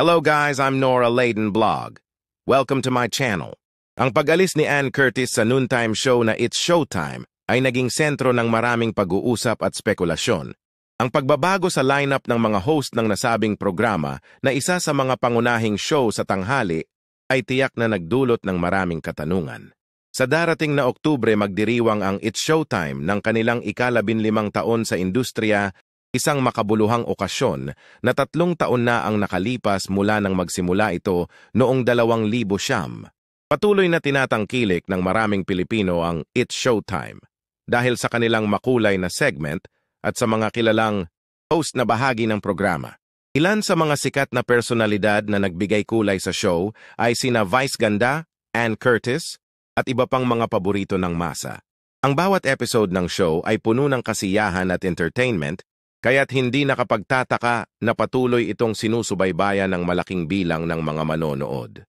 Hello guys, I'm Nora Layden Blog. Welcome to my channel. Ang pagalis ni Ann Curtis sa noontime show na It's Showtime ay naging sentro ng maraming pag-uusap at spekulasyon. Ang pagbabago sa lineup ng mga host ng nasabing programa na isa sa mga pangunahing show sa tanghali ay tiyak na nagdulot ng maraming katanungan. Sa darating na Oktubre magdiriwang ang It's Showtime ng kanilang ikalabinlimang taon sa industriya Isang makabuluhang okasyon na tatlong taon na ang nakalipas mula nang magsimula ito noong 2000 siyam. Patuloy na tinatangkilik ng maraming Pilipino ang It's Showtime dahil sa kanilang makulay na segment at sa mga kilalang host na bahagi ng programa. Ilan sa mga sikat na personalidad na nagbigay kulay sa show ay sina Vice Ganda, Ann Curtis, at iba pang mga paborito ng masa. Ang bawat episode ng show ay puno ng kasiyahan at entertainment Kaya't hindi nakapagtataka na patuloy itong sinusubaybayan ng malaking bilang ng mga manonood.